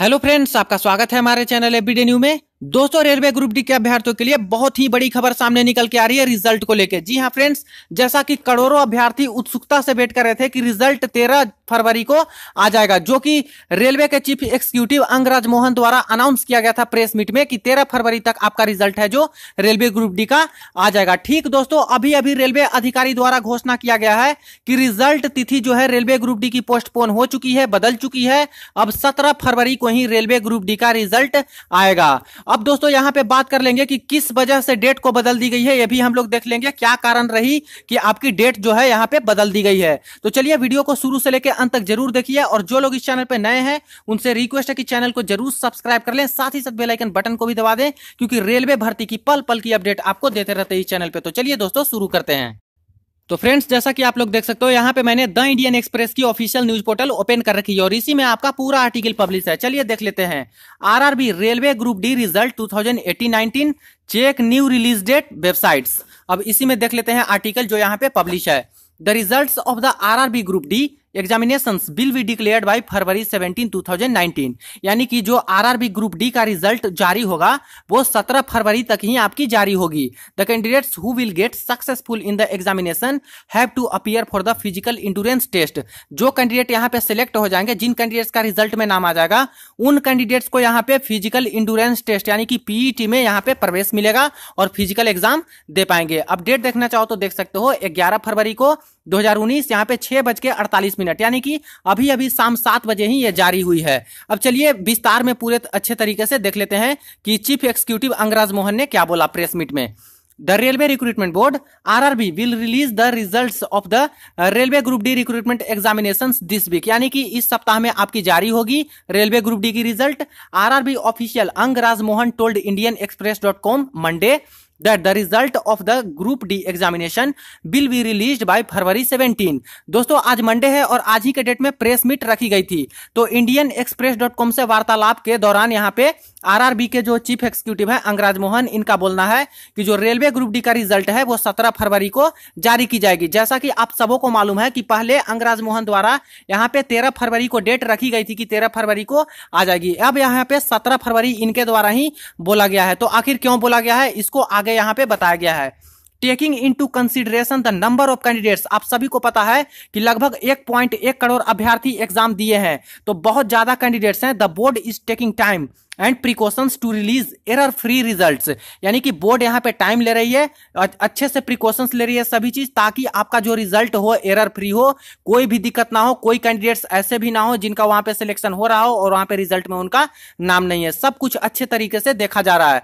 hello friends आपका स्वागत है हमारे चैनल एबीडी न्यू में दोस्तों रेलवे ग्रुप डी के अभ्यर्थियों के लिए बहुत ही बड़ी खबर सामने निकल के आ रही है रिजल्ट को लेकर जी हाँ फ्रेंड्स जैसा कि करोड़ों अभ्यर्थी उत्सुकता से वेट कर रहे थे कि रिजल्ट तेरह फरवरी को आ जाएगा जो कि रेलवे के चीफ एग्जीक्यूटिव अंगराज मोहन द्वारा अनाउंस किया गया था प्रेस मीट में कि तेरह फरवरी तक आपका रिजल्ट है जो रेलवे ग्रुप डी का आ जाएगा ठीक दोस्तों अभी अभी रेलवे अधिकारी द्वारा घोषणा किया गया है कि रिजल्ट तिथि जो है रेलवे ग्रुप डी की पोस्टपोन हो चुकी है बदल चुकी है अब सत्रह फरवरी को ही रेलवे ग्रुप डी का रिजल्ट आएगा अब दोस्तों यहाँ पे बात कर लेंगे कि किस वजह से डेट को बदल दी गई है ये भी हम लोग देख लेंगे क्या कारण रही कि आपकी डेट जो है यहाँ पे बदल दी गई है तो चलिए वीडियो को शुरू से लेकर अंत तक जरूर देखिए और जो लोग इस चैनल पर नए हैं उनसे रिक्वेस्ट है कि चैनल को जरूर सब्सक्राइब कर लें साथ ही साथ बेलाइकन बटन को भी दबा दें क्योंकि रेलवे भर्ती की पल पल की अपडेट आपको देते रहते हैं इस चैनल पर तो चलिए दोस्तों शुरू करते हैं तो फ्रेंड्स जैसा कि आप लोग देख सकते हो यहाँ पे मैंने द इंडियन एक्सप्रेस की ऑफिशियल न्यूज पोर्टल ओपन कर रखी है और इसी में आपका पूरा आर्टिकल पब्लिश है चलिए देख लेते हैं RRB railway group D result 2018-19 check new release date websites अब इसी में देख लेते हैं आर्टिकल जो यहाँ पे पब्लिश है the result of the R group D examination will be declared by February seventeen two thousand nineteen यानी कि जो आरआरबी ग्रुप डी का रिजल्ट जारी होगा वो सत्रह फरवरी तक ही आपकी जारी होगी the candidates who will get successful in the examination have to appear for the physical endurance test जो कैंडिडेट यहाँ पे सिलेक्ट हो जाएंगे जिन कैंडिडेट्स का रिजल्ट में नाम आ जाएगा उन कैंडिडेट्स को यहाँ पे फिजिकल इंडोरेंस टेस्ट यानी कि पीईटी e में यहाँ पे प्रवेश मिलेगा और फिजिकल एग्जाम दे पाएंगे अपडेट देखना चाहो तो देख सकते हो ग्यारह फरवरी को दो हजार उन्नीस यहाँ पे छह बज के अड़तालीस मिनट यानी कि अभी अभी शाम सात बजे ही ये जारी हुई है अब चलिए विस्तार में पूरे अच्छे तरीके से देख लेते हैं कि चीफ एक्सिक्यूटिव अंगराज मोहन ने क्या बोला प्रेस मीट में The Railway Recruitment Board RRB will release the results of the railway group D recruitment examination this week यानी कि इस सप्ताह में आपकी जारी होगी रेलवे ग्रुप डी की रिजल्ट आरआरबी ऑफिशियल अंग Rajmohan told Indian Express dot com Monday that the result of the group D examination will be release by February 17 दोस्तों आज मंडे है और आज ही के डेट में प्रेस मीट रखी गई थी तो इंडियन एक्सप्रेस डॉट कॉम से वार्तालाप के दौरान यहाँ पे आरआरबी के जो चीफ एक्सिक्यूटिव है अंगराज मोहन इनका बोलना है कि जो रेलवे ग्रुप डी का रिजल्ट है वो 17 फरवरी को जारी की जाएगी जैसा कि आप सबों को मालूम है कि पहले अंगराज मोहन द्वारा यहाँ पे 13 फरवरी को डेट रखी गई थी कि 13 फरवरी को आ जाएगी अब यहाँ पे 17 फरवरी इनके द्वारा ही बोला गया है तो आखिर क्यों बोला गया है इसको आगे आगे यहाँ पे बताया गया है taking into consideration the number of candidates आप सभी को पता है कि लगभग एक पॉइंट एक करोड़ अभ्यर्थी एग्जाम दिए हैं तो बहुत ज्यादा कैंडिडेट्स हैं the board is taking time and precautions to release error free results यानी कि बोर्ड यहाँ पे टाइम ले रही है अच्छे से प्रिकॉशंस ले रही है सभी चीज ताकि आपका जो रिजल्ट हो एरर फ्री हो कोई भी दिक्कत ना हो कोई कैंडिडेट्स ऐसे भी ना हो जिनका वहां पे सिलेक्शन हो रहा हो और वहां पे रिजल्ट में उनका नाम नहीं है सब कुछ अच्छे तरीके से देखा जा रहा है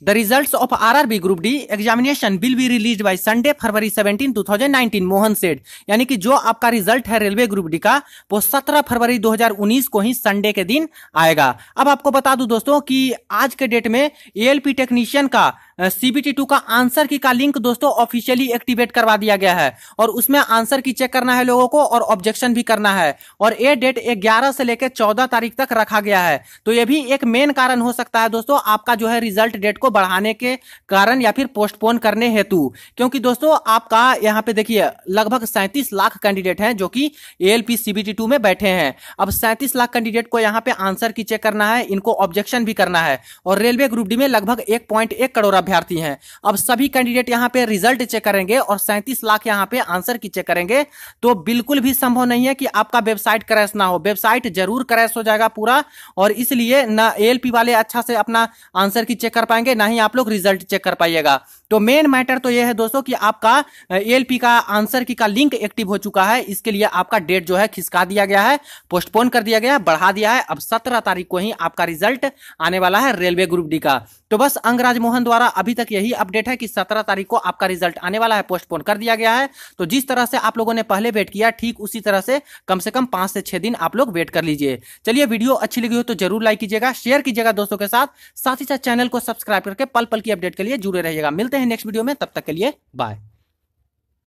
The results of RRB Group D examination will be released by Sunday, February 17, 2019, Mohan said यानी कि जो आपका रिजल्ट है रेलवे ग्रुप डी का वो 17 फरवरी 2019 को ही संडे के दिन आएगा अब आपको बता दूं दोस्तों कि आज के डेट में एएलपी टेक्नीशियन का सीबीटी टू का आंसर की का लिंक दोस्तों ऑफिशियली एक्टिवेट करवा दिया गया है और उसमें आंसर की चेक करना है लोगों को और ऑब्जेक्शन भी करना है और ये डेट ग्यारह से लेकर चौदह तारीख तक रखा गया है तो ये भी एक मेन कारण हो सकता है दोस्तों आपका जो है रिजल्ट डेट को को बढ़ाने के कारण या फिर पोस्टपोन करने हेतु क्योंकि दोस्तों आपका यहाँ पे देखिए लगभग सैंतीस लाख कैंडिडेट हैं जो कि ए एल पी में बैठे हैं अब सैंतीस लाख कैंडिडेट को यहाँ पे आंसर की चेक करना है इनको ऑब्जेक्शन भी करना है और रेलवे ग्रुप डी में लगभग एक पॉइंट एक करोड़ अभ्यर्थी हैं अब सभी कैंडिडेट यहाँ पे रिजल्ट चेक करेंगे और सैंतीस लाख यहाँ पे आंसर की चेक करेंगे तो बिल्कुल भी संभव नहीं है कि आपका वेबसाइट क्रैश ना हो वेबसाइट जरूर क्रैश हो जाएगा पूरा और इसलिए ना एएलपी वाले अच्छा से अपना आंसर की चेक कर पाएंगे ना ही आप लोग रिजल्ट चेक कर पाइएगा तो मेन मैटर तो यह है दोस्तों कि आपका एलपी का आंसर की का लिंक एक्टिव हो चुका है इसके लिए आपका डेट जो है खिसका दिया गया है पोस्टपोन कर दिया गया बढ़ा दिया है अब सत्रह तारीख को ही आपका रिजल्ट आने वाला है रेलवे ग्रुप डी का तो बस अंगराज मोहन द्वारा अभी तक यही अपडेट है कि सत्रह तारीख को आपका रिजल्ट आने वाला है पोस्टपोन कर दिया गया है तो जिस तरह से आप लोगों ने पहले वेट किया ठीक उसी तरह से कम से कम पांच से छह दिन आप लोग वेट कर लीजिए चलिए वीडियो अच्छी लगी हो तो जरूर लाइक कीजिएगा शेयर कीजिएगा दोस्तों के साथ साथ ही साथ चैनल को सब्सक्राइब करके पल पल की अपडेट के लिए जुड़े रहिएगा मिलते हैं नेक्स्ट वीडियो में तब तक के लिए बाय